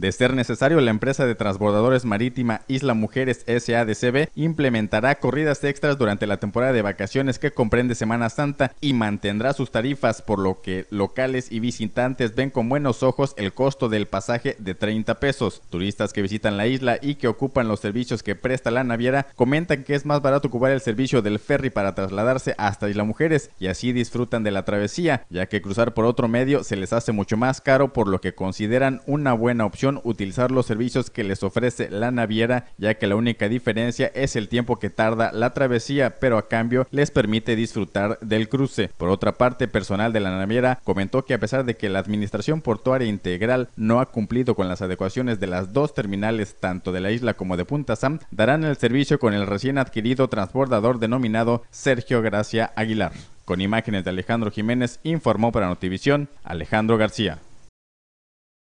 De ser necesario, la empresa de transbordadores marítima Isla Mujeres SADCB implementará corridas extras durante la temporada de vacaciones que comprende Semana Santa y mantendrá sus tarifas, por lo que locales y visitantes ven con buenos ojos el costo del pasaje de 30 pesos. Turistas que visitan la isla y que ocupan los servicios que presta la naviera comentan que es más barato ocupar el servicio del ferry para trasladarse hasta Isla Mujeres y así disfrutan de la travesía, ya que cruzar por otro medio se les hace mucho más caro, por lo que consideran una buena opción utilizar los servicios que les ofrece la naviera, ya que la única diferencia es el tiempo que tarda la travesía, pero a cambio les permite disfrutar del cruce. Por otra parte, personal de la naviera comentó que a pesar de que la Administración Portuaria Integral no ha cumplido con las adecuaciones de las dos terminales, tanto de la isla como de Punta Sam, darán el servicio con el recién adquirido transbordador denominado Sergio Gracia Aguilar. Con imágenes de Alejandro Jiménez, informó para Notivisión Alejandro García.